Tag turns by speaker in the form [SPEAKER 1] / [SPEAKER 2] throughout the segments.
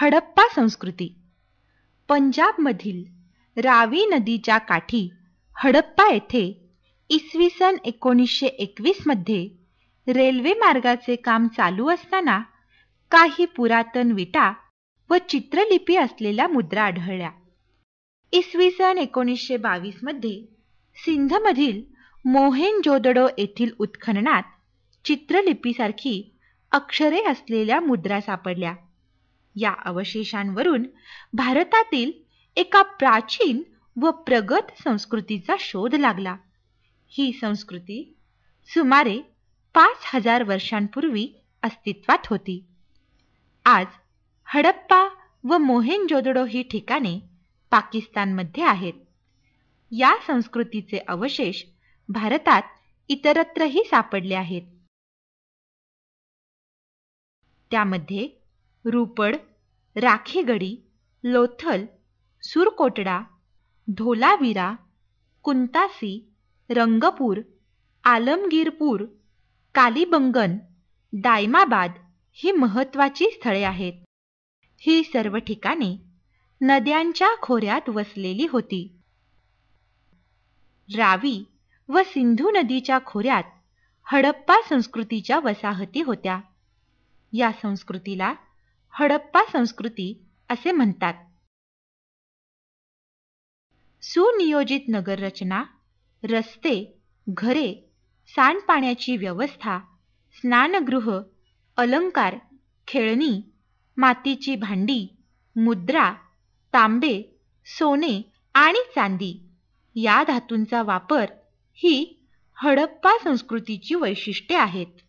[SPEAKER 1] हडप्पा संस्कृती पंजाबमधील रावी नदीच्या काठी हडप्पा येथे इसवी सन एकोणीसशे एकवीसमध्ये रेल्वे मार्गाचे काम चालू असताना काही पुरातन विटा व चित्रलिपी असलेल्या मुद्रा आढळल्या इसवी सन एकोणीसशे बावीसमध्ये सिंधमधील मोहेनजोदडो येथील उत्खननात चित्रलिपीसारखी अक्षरे असलेल्या मुद्रा सापडल्या या अवशेषांवरून भारतातील एका प्राचीन व प्रगत संस्कृतीचा शोध लागला ही संस्कृती सुमारे पाच हजार वर्षांपूर्वी अस्तित्वात होती आज हडप्पा व मोहेंजोदडो ही ठिकाणे पाकिस्तानमध्ये आहेत या संस्कृतीचे अवशेष भारतात इतरत्रही सापडले आहेत त्यामध्ये रूपड राखीगडी लोथल सुरकोटडा धोलावीरा कुंतासी रंगपूर आलमगीरपूर कालीबंगन दायमाबाद ही महत्त्वाची स्थळे आहेत ही सर्व ठिकाणे नद्यांच्या खोऱ्यात वसलेली होती रावी व सिंधू नदीच्या खोऱ्यात हडप्पा संस्कृतीच्या वसाहती होत्या या संस्कृतीला हडप्पा संस्कृती असे म्हणतात सुनियोजित नगररचना रस्ते घरे सांडपाण्याची व्यवस्था स्नानगृह अलंकार खेळणी मातीची भांडी मुद्रा तांबे सोने आणि चांदी या धातूंचा वापर ही हडप्पा संस्कृतीची वैशिष्ट्ये आहेत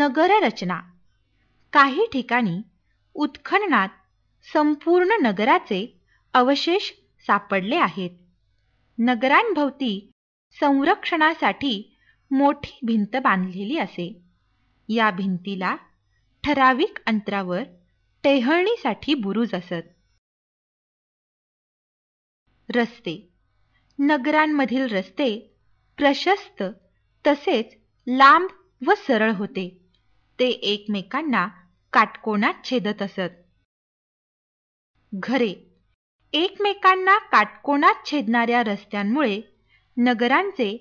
[SPEAKER 1] नगररचना काही ठिकाणी उत्खननात संपूर्ण नगराचे अवशेष सापडले आहेत नगरांभोवती संरक्षणासाठी मोठी भिंत बांधलेली असे या भिंतीला ठराविक अंतरावर टेहळणीसाठी बुरुज असत रस्ते नगरांमधील रस्ते प्रशस्त तसेच लांब व सरळ होते ते एकमेकांना काटकोणात छेदत असत घरे एकमेकांना काटकोणात छेदणाऱ्या रस्त्यांमुळे नगरांचे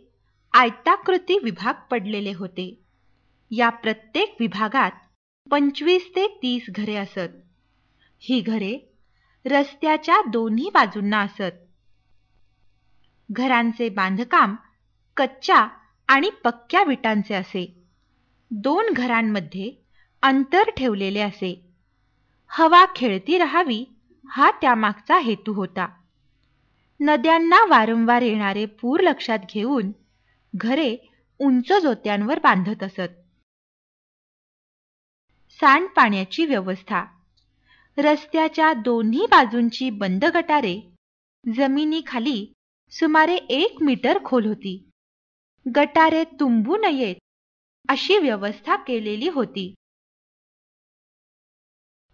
[SPEAKER 1] आयताकृती विभाग पडलेले होते या प्रत्येक विभागात पंचवीस ते तीस घरे असत ही घरे रस्त्याच्या दोन्ही बाजूंना असत घरांचे बांधकाम कच्च्या आणि पक्क्या विटांचे असे दोन घरांमध्ये अंतर ठेवलेले असे हवा खेळती राहावी हा त्यामागचा हेतू होता नद्यांना वारंवार येणारे पूर लक्षात घेऊन घरे उंच जोत्यांवर बांधत असत पाण्याची व्यवस्था रस्त्याच्या दोन्ही बाजूंची बंद गटारे जमिनीखाली सुमारे एक मीटर खोल होती गटारे तुंबू नयेत अशी व्यवस्था केलेली होती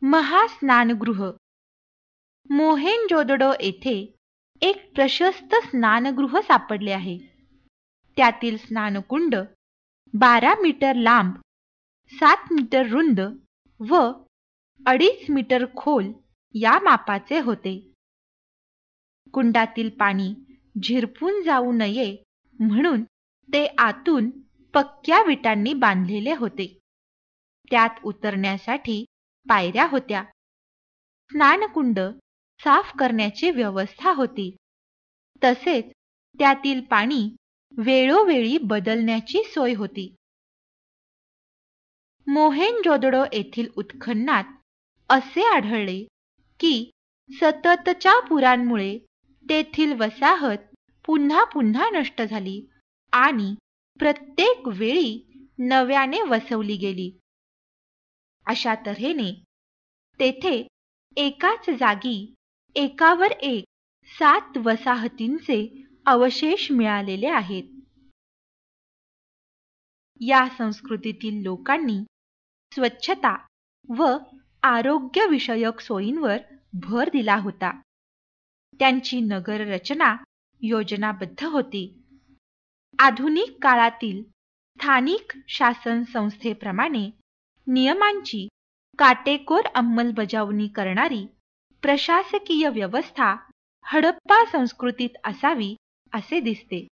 [SPEAKER 1] महास्नानगृह मोहेंजोदडो येथे एक प्रशस्त स्नानगृह सापडले आहे त्यातील स्नानकुंड बारा मीटर लांब सात मीटर रुंद व अडीच मीटर खोल या मापाचे होते कुंडातील पाणी झिरपून जाऊ नये म्हणून ते आतून पक्क्या विटांनी बांधलेले होते त्यात उतरण्यासाठी पायऱ्या होत्या स्नानकुंड साफ करण्याची व्यवस्था होती तसेच त्यातील पाणी वेळोवेळी बदलण्याची सोय होती मोहेनजोदडो येथील उत्खननात असे आढळले की सततच्या पुरांमुळे तेथील वसाहत पुन्हा पुन्हा नष्ट झाली आणि प्रत्येक वेळी नव्याने वसवली गेली अशा तऱ्हेने तेथे एकाच जागी एकावर एक सात वसाहतींचे अवशेष मिळालेले आहेत या संस्कृतीतील लोकांनी स्वच्छता व आरोग्य आरोग्यविषयक सोयींवर भर दिला होता त्यांची नगर रचना योजनाबद्ध होती आधुनिक काळातील स्थानिक शासन संस्थेप्रमाणे नियमांची काटेकोर अंमलबजावणी करणारी प्रशासकीय व्यवस्था हडप्पा संस्कृतीत असावी असे दिसते